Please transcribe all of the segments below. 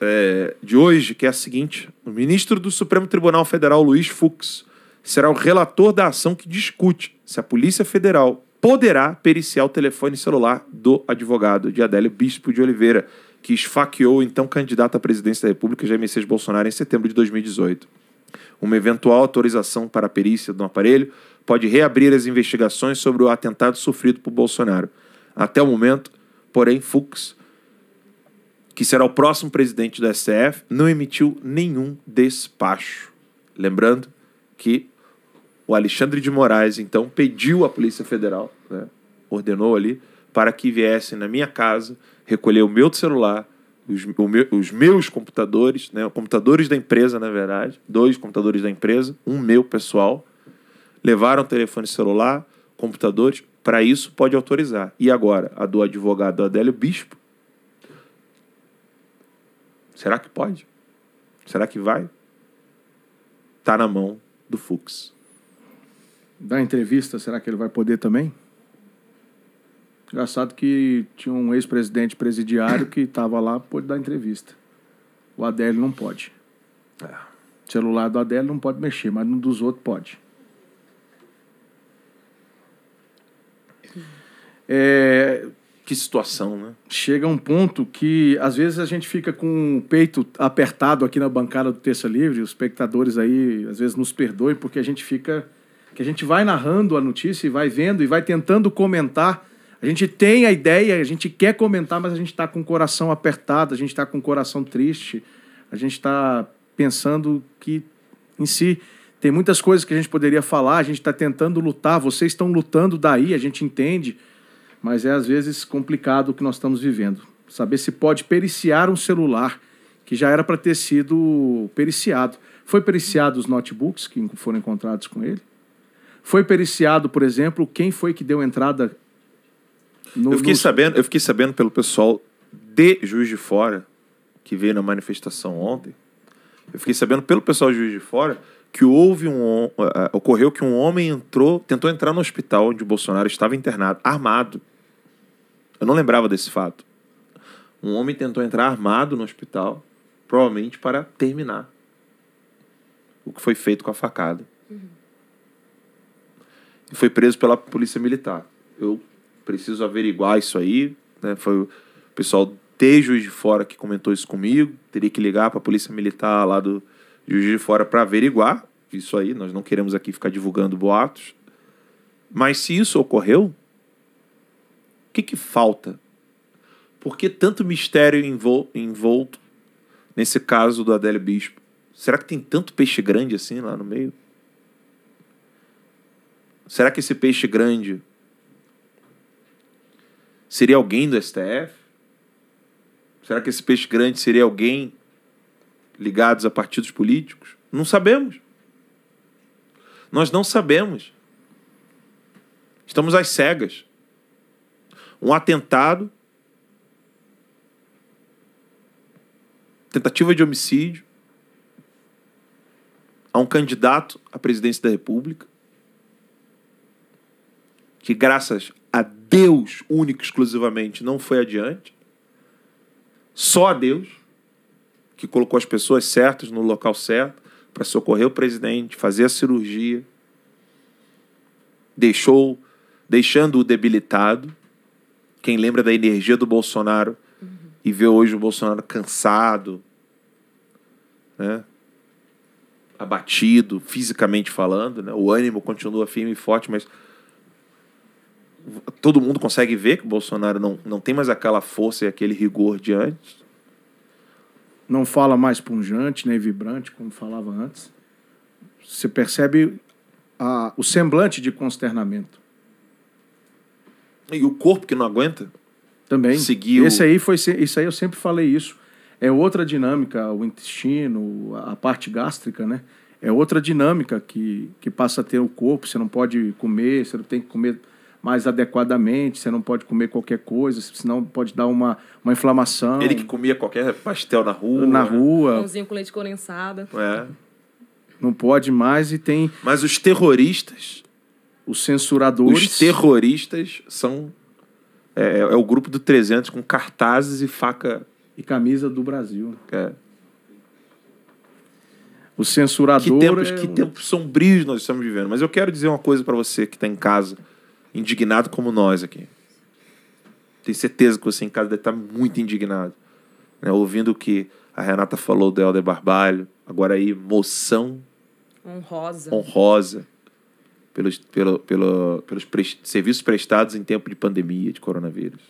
é, de hoje, que é a seguinte: o ministro do Supremo Tribunal Federal, Luiz Fux, será o relator da ação que discute se a Polícia Federal poderá periciar o telefone celular do advogado de Adélio Bispo de Oliveira, que esfaqueou o então candidato à presidência da República, Jair Messias Bolsonaro, em setembro de 2018. Uma eventual autorização para a perícia do aparelho pode reabrir as investigações sobre o atentado sofrido por Bolsonaro. Até o momento, porém, Fux que será o próximo presidente do STF, não emitiu nenhum despacho. Lembrando que o Alexandre de Moraes, então, pediu à Polícia Federal, né, ordenou ali, para que viessem na minha casa recolher o meu celular, os, meu, os meus computadores, né, computadores da empresa, na verdade, dois computadores da empresa, um meu pessoal, levaram telefone celular, computadores, para isso pode autorizar. E agora, a do advogado Adélio Bispo Será que pode? Será que vai? Tá na mão do Fux. Da entrevista, será que ele vai poder também? Engraçado que tinha um ex-presidente presidiário que estava lá, pôde dar entrevista. O Adélio não pode. É. O celular do Adélio não pode mexer, mas um dos outros pode. É, que situação, né? Chega um ponto que, às vezes, a gente fica com o peito apertado aqui na bancada do Terça Livre, os espectadores aí, às vezes, nos perdoem, porque a gente fica. que a gente vai narrando a notícia e vai vendo e vai tentando comentar. A gente tem a ideia, a gente quer comentar, mas a gente está com o coração apertado, a gente está com o coração triste, a gente está pensando que, em si, tem muitas coisas que a gente poderia falar, a gente está tentando lutar, vocês estão lutando daí, a gente entende mas é às vezes complicado o que nós estamos vivendo. Saber se pode periciar um celular que já era para ter sido periciado. Foi periciado os notebooks que foram encontrados com ele? Foi periciado, por exemplo, quem foi que deu entrada no. Eu fiquei, no... Sabendo, eu fiquei sabendo pelo pessoal de Juiz de Fora, que veio na manifestação ontem. Eu fiquei sabendo pelo pessoal de Juiz de Fora que houve um uh, ocorreu que um homem entrou, tentou entrar no hospital onde o Bolsonaro estava internado, armado. Eu não lembrava desse fato. Um homem tentou entrar armado no hospital, provavelmente para terminar o que foi feito com a facada. Uhum. E foi preso pela polícia militar. Eu preciso averiguar isso aí. Né? Foi o pessoal de Juiz de Fora que comentou isso comigo. Teria que ligar para a polícia militar lá do Juiz de Fora para averiguar isso aí. Nós não queremos aqui ficar divulgando boatos. Mas se isso ocorreu, que, que falta? Por que tanto mistério envol envolto nesse caso do Adélio Bispo? Será que tem tanto peixe grande assim lá no meio? Será que esse peixe grande seria alguém do STF? Será que esse peixe grande seria alguém ligados a partidos políticos? Não sabemos. Nós não sabemos. Estamos às cegas um atentado, tentativa de homicídio a um candidato à presidência da República, que graças a Deus, único exclusivamente, não foi adiante. Só a Deus, que colocou as pessoas certas no local certo para socorrer o presidente, fazer a cirurgia, deixou, deixando-o debilitado quem lembra da energia do Bolsonaro uhum. e vê hoje o Bolsonaro cansado, né? abatido, fisicamente falando, né? o ânimo continua firme e forte, mas todo mundo consegue ver que o Bolsonaro não, não tem mais aquela força e aquele rigor de antes. Não fala mais punjante nem vibrante, como falava antes. Você percebe a, o semblante de consternamento. E o corpo que não aguenta. Também. Seguir Esse o... aí foi. Isso aí eu sempre falei isso. É outra dinâmica, o intestino, a parte gástrica, né? É outra dinâmica que, que passa a ter o corpo. Você não pode comer, você não tem que comer mais adequadamente, você não pode comer qualquer coisa, senão pode dar uma, uma inflamação. Ele que comia qualquer pastel na rua. Na rua rua. Pãozinho com leite condensado. É. Não pode mais e tem. Mas os terroristas os censuradores. Os terroristas são. É, é, é o grupo do 300 com cartazes e faca. E camisa do Brasil. É. O censurador. Que tempos, é... que tempos sombrios nós estamos vivendo. Mas eu quero dizer uma coisa para você que está em casa, indignado como nós aqui. Tenho certeza que você em casa deve estar tá muito indignado. Né? Ouvindo o que a Renata falou do Helder Barbalho. Agora aí, moção. Honrosa. Honrosa pelos, pelo, pelo, pelos pre serviços prestados em tempo de pandemia de coronavírus.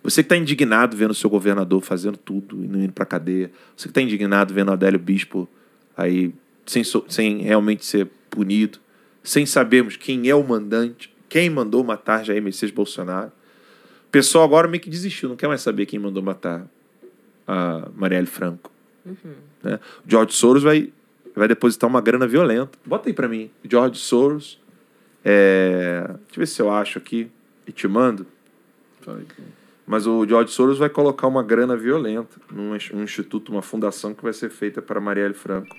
Você que está indignado vendo o seu governador fazendo tudo e não indo para cadeia. Você que está indignado vendo o Adélio Bispo aí sem, sem realmente ser punido, sem sabermos quem é o mandante, quem mandou matar Jair Messias Bolsonaro. O pessoal agora meio que desistiu, não quer mais saber quem mandou matar a Marielle Franco. Uhum. Né? O George Soros vai, vai depositar uma grana violenta. Bota aí para mim, George Soros é, deixa eu ver se eu acho aqui e te mando. Mas o George Soros vai colocar uma grana violenta num instituto, uma fundação que vai ser feita para Marielle Franco.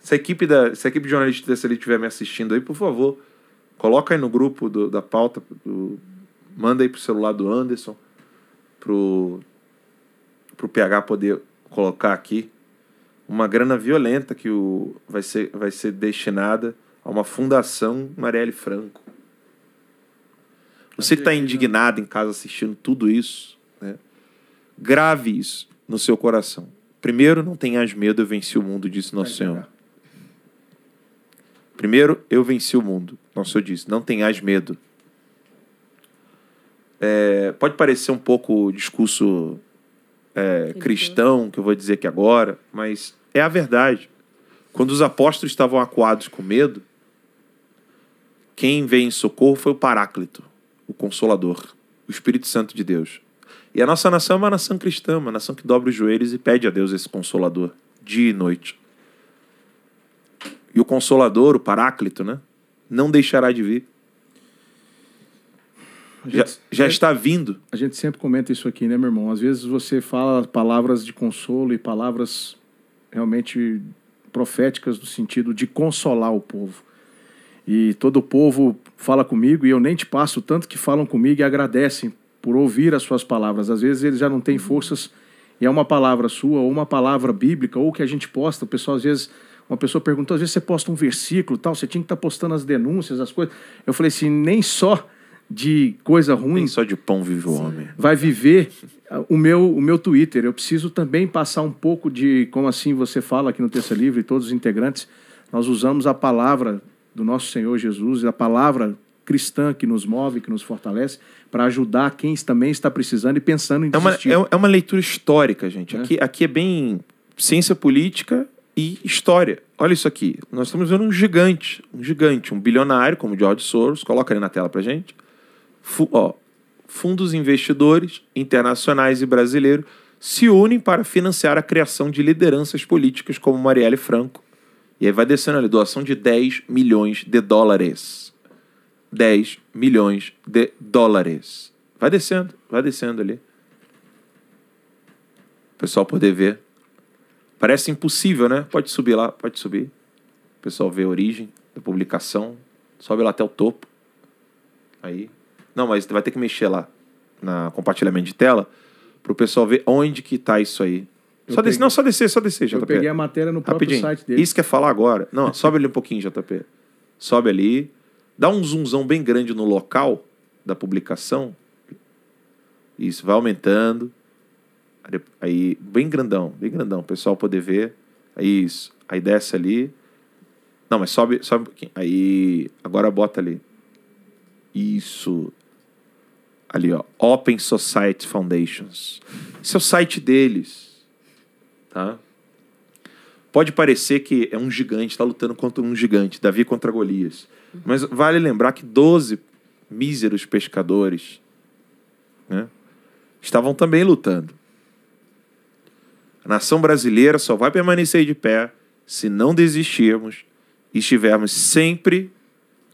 Se a equipe, da, se a equipe de jornalistas ali estiver me assistindo aí, por favor, coloca aí no grupo do, da pauta, do, manda aí pro celular do Anderson, pro, pro PH poder colocar aqui uma grana violenta que o, vai, ser, vai ser destinada a uma fundação Marielle Franco. Você que está indignado em casa assistindo tudo isso, né? grave isso no seu coração. Primeiro, não tenhas medo, eu venci o mundo, disse Nosso Senhor. Primeiro, eu venci o mundo, Nosso Senhor disse. Não tenhas medo. É, pode parecer um pouco discurso é, cristão, que eu vou dizer aqui agora, mas é a verdade. Quando os apóstolos estavam acuados com medo, quem veio em socorro foi o Paráclito, o Consolador, o Espírito Santo de Deus. E a nossa nação é uma nação cristã, uma nação que dobra os joelhos e pede a Deus esse Consolador, dia e noite. E o Consolador, o Paráclito, né, não deixará de vir. Gente, já, já está vindo. A gente sempre comenta isso aqui, né, meu irmão? Às vezes você fala palavras de consolo e palavras realmente proféticas no sentido de consolar o povo. E todo o povo fala comigo e eu nem te passo tanto que falam comigo e agradecem por ouvir as suas palavras. Às vezes eles já não têm forças e é uma palavra sua ou uma palavra bíblica ou que a gente posta. O pessoal às vezes uma pessoa perguntou, às vezes você posta um versículo, tal, você tinha que estar tá postando as denúncias, as coisas. Eu falei assim, nem só de coisa ruim. Nem só de pão vive o homem. Vai viver o meu, o meu Twitter. Eu preciso também passar um pouco de como assim você fala aqui no Terça Livre, todos os integrantes, nós usamos a palavra do nosso Senhor Jesus, a palavra cristã que nos move, que nos fortalece, para ajudar quem também está precisando e pensando em é desistir. É uma, é, é uma leitura histórica, gente. É. Aqui, aqui é bem ciência política e história. Olha isso aqui. Nós estamos vendo um gigante, um gigante, um bilionário, como George Soros, coloca ali na tela para gente. Fu ó, fundos investidores internacionais e brasileiros se unem para financiar a criação de lideranças políticas como Marielle Franco e aí vai descendo ali, doação de 10 milhões de dólares. 10 milhões de dólares. Vai descendo, vai descendo ali. O pessoal poder ver. Parece impossível, né? Pode subir lá, pode subir. O pessoal vê a origem da publicação. Sobe lá até o topo. Aí. Não, mas vai ter que mexer lá na compartilhamento de tela para o pessoal ver onde que tá isso aí. Eu só descer, não, só descer, só descer, JP. Eu peguei a matéria no próprio Rapidinho. site dele. Isso que é falar agora. Não, sobe ali um pouquinho, JP. Sobe ali, dá um zoomzão bem grande no local da publicação. Isso, vai aumentando. Aí, bem grandão, bem grandão, o pessoal poder ver. Aí, isso. Aí desce ali. Não, mas sobe, sobe um pouquinho. Aí, agora bota ali. Isso. Ali, ó. Open Society Foundations. Esse é o site deles tá? Pode parecer que é um gigante, está lutando contra um gigante, Davi contra Golias. Mas vale lembrar que 12 míseros pescadores né, estavam também lutando. A nação brasileira só vai permanecer de pé se não desistirmos e estivermos sempre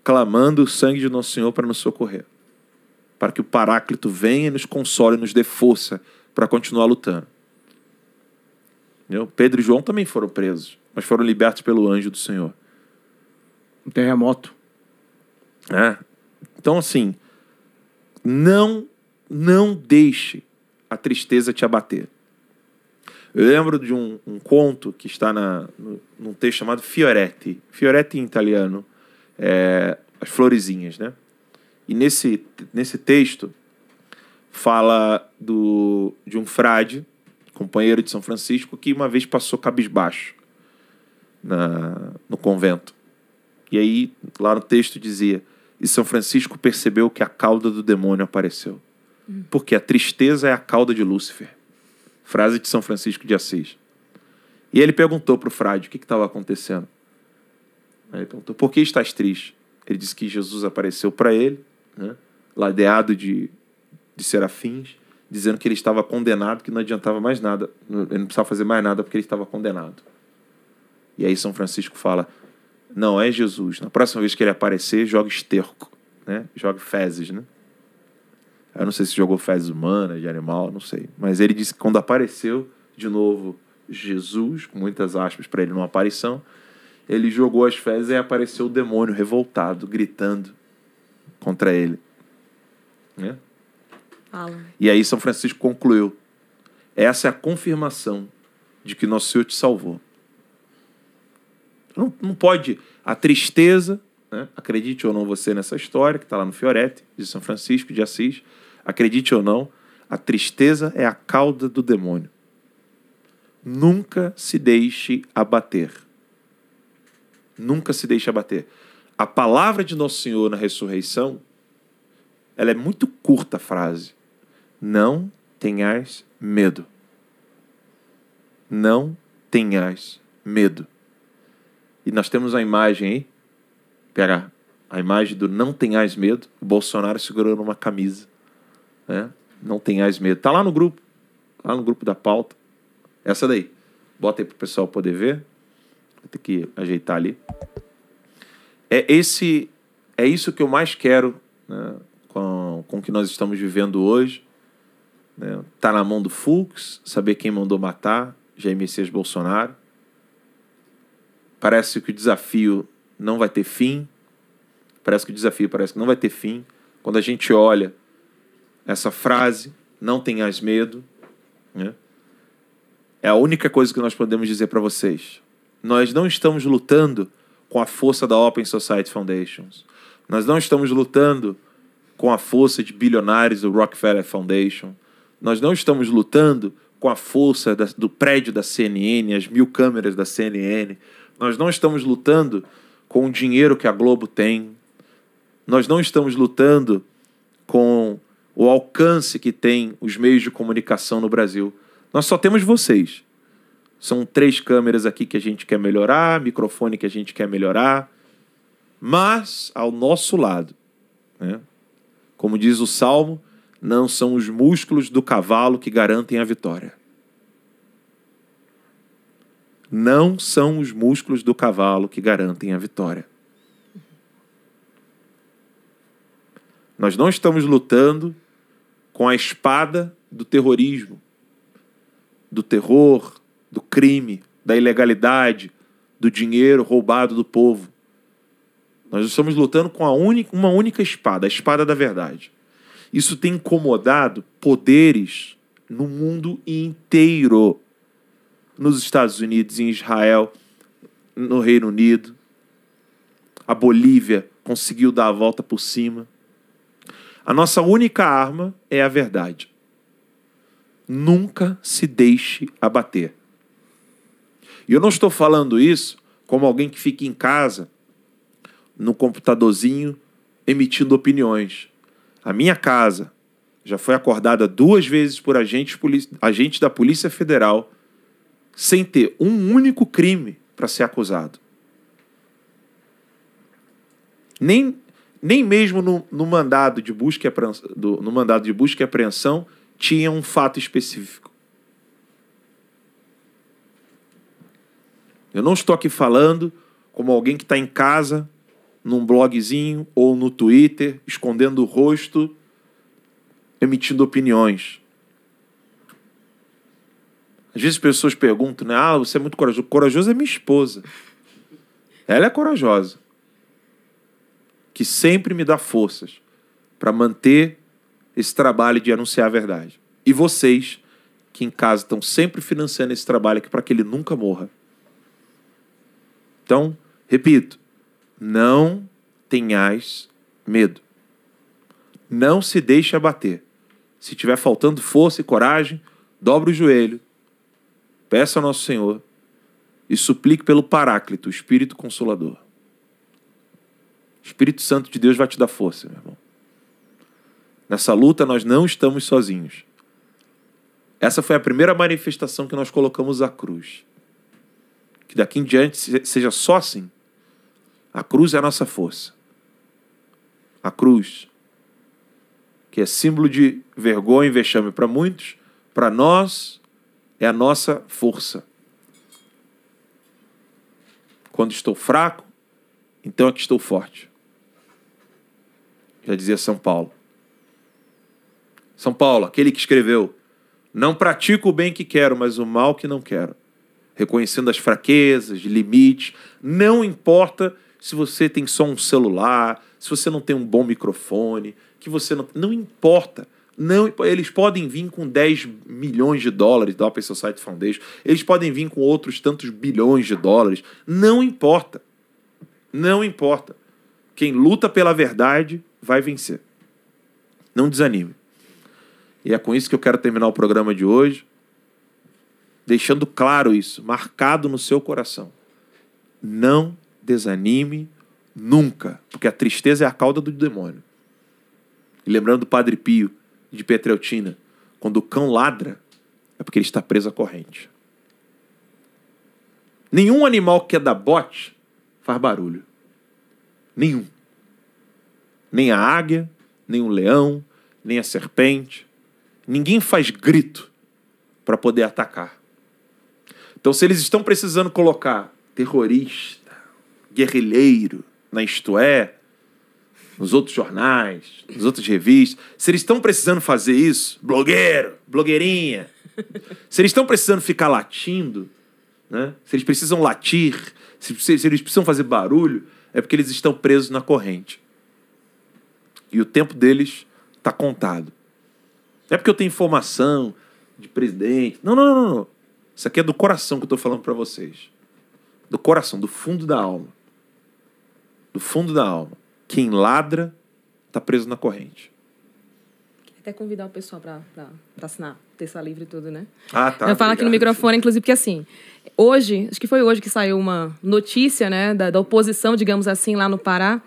clamando o sangue de Nosso Senhor para nos socorrer. Para que o Paráclito venha e nos console, nos dê força para continuar lutando. Entendeu? Pedro e João também foram presos, mas foram libertos pelo anjo do Senhor. Um terremoto. É. Então, assim, não, não deixe a tristeza te abater. Eu lembro de um, um conto que está na, no, num texto chamado Fioretti. Fioretti em italiano é as florezinhas, né? E nesse, nesse texto fala do, de um frade companheiro de São Francisco, que uma vez passou cabisbaixo na, no convento. E aí, lá no texto dizia: E São Francisco percebeu que a cauda do demônio apareceu. Porque a tristeza é a cauda de Lúcifer. Frase de São Francisco de Assis. E ele perguntou para o frade o que estava acontecendo. ele perguntou: Por que estás triste? Ele disse que Jesus apareceu para ele, né, ladeado de, de serafins, dizendo que ele estava condenado, que não adiantava mais nada, ele não precisava fazer mais nada porque ele estava condenado. E aí São Francisco fala: não é Jesus. Na próxima vez que ele aparecer, joga esterco, né? Joga fezes, né? Eu não sei se jogou fezes humanas de animal, não sei. Mas ele disse que quando apareceu de novo Jesus, com muitas aspas para ele numa aparição, ele jogou as fezes e apareceu o demônio revoltado, gritando contra ele. Né? Fala. E aí São Francisco concluiu: essa é a confirmação de que nosso Senhor te salvou. Não, não pode. A tristeza, né? acredite ou não você nessa história, que está lá no Fiorete, de São Francisco de Assis, acredite ou não, a tristeza é a cauda do demônio. Nunca se deixe abater. Nunca se deixe abater. A palavra de Nosso Senhor na ressurreição, ela é muito curta a frase. Não tenhas medo. Não tenhas medo. E nós temos a imagem aí. Pera, a imagem do não tenhas medo. O Bolsonaro segurando uma camisa. Né? Não tenhas medo. Tá lá no grupo. Tá lá no grupo da pauta. Essa daí. Bota aí pro pessoal poder ver. Vou ter que ajeitar ali. É esse é isso que eu mais quero né? com, com o que nós estamos vivendo hoje. Né? Tá na mão do Fux saber quem mandou matar Jair Messias Bolsonaro. Parece que o desafio não vai ter fim. Parece que o desafio parece que não vai ter fim. Quando a gente olha essa frase, não tenhas medo, né? é a única coisa que nós podemos dizer para vocês. Nós não estamos lutando com a força da Open Society Foundations. Nós não estamos lutando com a força de bilionários do Rockefeller Foundation. Nós não estamos lutando com a força da, do prédio da CNN, as mil câmeras da CNN. Nós não estamos lutando com o dinheiro que a Globo tem. Nós não estamos lutando com o alcance que tem os meios de comunicação no Brasil. Nós só temos vocês. São três câmeras aqui que a gente quer melhorar, microfone que a gente quer melhorar, mas ao nosso lado. Né? Como diz o Salmo, não são os músculos do cavalo que garantem a vitória. Não são os músculos do cavalo que garantem a vitória. Nós não estamos lutando com a espada do terrorismo, do terror, do crime, da ilegalidade, do dinheiro roubado do povo. Nós estamos lutando com única, uma única espada, a espada da verdade. Isso tem incomodado poderes no mundo inteiro. Nos Estados Unidos, em Israel, no Reino Unido. A Bolívia conseguiu dar a volta por cima. A nossa única arma é a verdade. Nunca se deixe abater. E eu não estou falando isso como alguém que fica em casa, no computadorzinho, emitindo opiniões. A minha casa já foi acordada duas vezes por agentes, da Polícia Federal sem ter um único crime para ser acusado. Nem, nem mesmo no, no, mandado de busca e do, no mandado de busca e apreensão tinha um fato específico. Eu não estou aqui falando como alguém que está em casa num blogzinho ou no Twitter, escondendo o rosto, emitindo opiniões. Às vezes pessoas perguntam, né? Ah, você é muito corajoso. Corajoso é minha esposa. Ela é corajosa. Que sempre me dá forças para manter esse trabalho de anunciar a verdade. E vocês, que em casa estão sempre financiando esse trabalho aqui para que ele nunca morra. Então, repito, não tenhais medo. Não se deixe abater. Se tiver faltando força e coragem, dobre o joelho, peça ao nosso Senhor e suplique pelo Paráclito, o Espírito Consolador. O Espírito Santo de Deus vai te dar força, meu irmão. Nessa luta nós não estamos sozinhos. Essa foi a primeira manifestação que nós colocamos a cruz. Que daqui em diante seja só assim. A cruz é a nossa força. A cruz, que é símbolo de vergonha e vexame para muitos, para nós é a nossa força. Quando estou fraco, então é que estou forte. Já dizia São Paulo. São Paulo, aquele que escreveu: Não pratico o bem que quero, mas o mal que não quero. Reconhecendo as fraquezas, limites, não importa se você tem só um celular, se você não tem um bom microfone, que você não. Não importa. Não, eles podem vir com 10 milhões de dólares da Open Society Foundation, eles podem vir com outros tantos bilhões de dólares. Não importa. Não importa. Quem luta pela verdade vai vencer. Não desanime. E é com isso que eu quero terminar o programa de hoje, deixando claro isso, marcado no seu coração. Não desanime nunca, porque a tristeza é a cauda do demônio. E lembrando do Padre Pio de Petreutina, quando o cão ladra, é porque ele está preso à corrente. Nenhum animal que é da bote faz barulho. Nenhum. Nem a águia, nem o leão, nem a serpente. Ninguém faz grito para poder atacar. Então, se eles estão precisando colocar terrorista, guerrilheiro na né? Isto É, nos outros jornais, nas outras revistas, se eles estão precisando fazer isso, blogueiro, blogueirinha, se eles estão precisando ficar latindo, né? se eles precisam latir, se, se eles precisam fazer barulho, é porque eles estão presos na corrente. E o tempo deles está contado. Não é porque eu tenho informação de presidente. Não, não, não, não. Isso aqui é do coração que eu estou falando para vocês. Do coração, do fundo da alma do fundo da alma, quem ladra está preso na corrente. Até convidar o pessoal para assinar terça livre e tudo, né? Ah, tá. Eu falo aqui no microfone, inclusive, porque assim, hoje, acho que foi hoje que saiu uma notícia, né, da, da oposição, digamos assim, lá no Pará,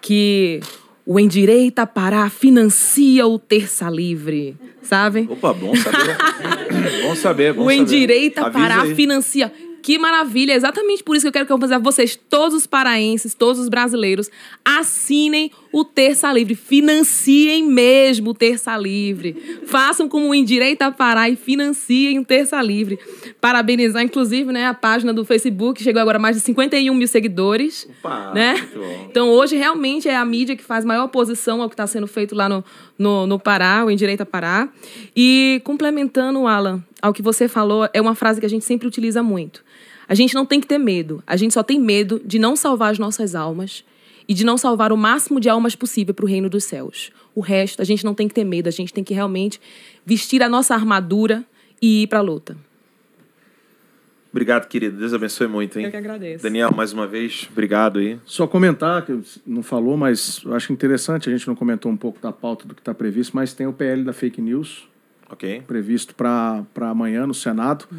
que o Endireita Pará financia o Terça Livre, sabe? Opa, bom saber. bom saber, bom O Endireita Pará financia. Que maravilha! É exatamente por isso que eu quero que eu fazer a vocês, todos os paraenses, todos os brasileiros, assinem o o Terça Livre. Financiem mesmo o Terça Livre. Façam como o Indireita Pará e financiem o Terça Livre. Parabenizar, inclusive, né, a página do Facebook, chegou agora a mais de 51 mil seguidores. Opa, né? Então, hoje, realmente, é a mídia que faz maior oposição ao que está sendo feito lá no, no, no Pará, o Indireita Pará. E, complementando, Alan, ao que você falou, é uma frase que a gente sempre utiliza muito. A gente não tem que ter medo, a gente só tem medo de não salvar as nossas almas e de não salvar o máximo de almas possível para o reino dos céus. O resto, a gente não tem que ter medo, a gente tem que realmente vestir a nossa armadura e ir para a luta. Obrigado, querido. Deus abençoe muito, hein? Eu que agradeço. Daniel, mais uma vez, obrigado aí. Só comentar, que não falou, mas acho interessante, a gente não comentou um pouco da pauta do que está previsto, mas tem o PL da fake news. Ok. Previsto para amanhã no Senado. Hum.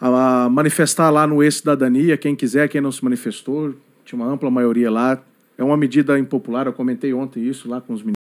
A, a manifestar lá no E-Cidadania, quem quiser, quem não se manifestou, tinha uma ampla maioria lá. É uma medida impopular, eu comentei ontem isso lá com os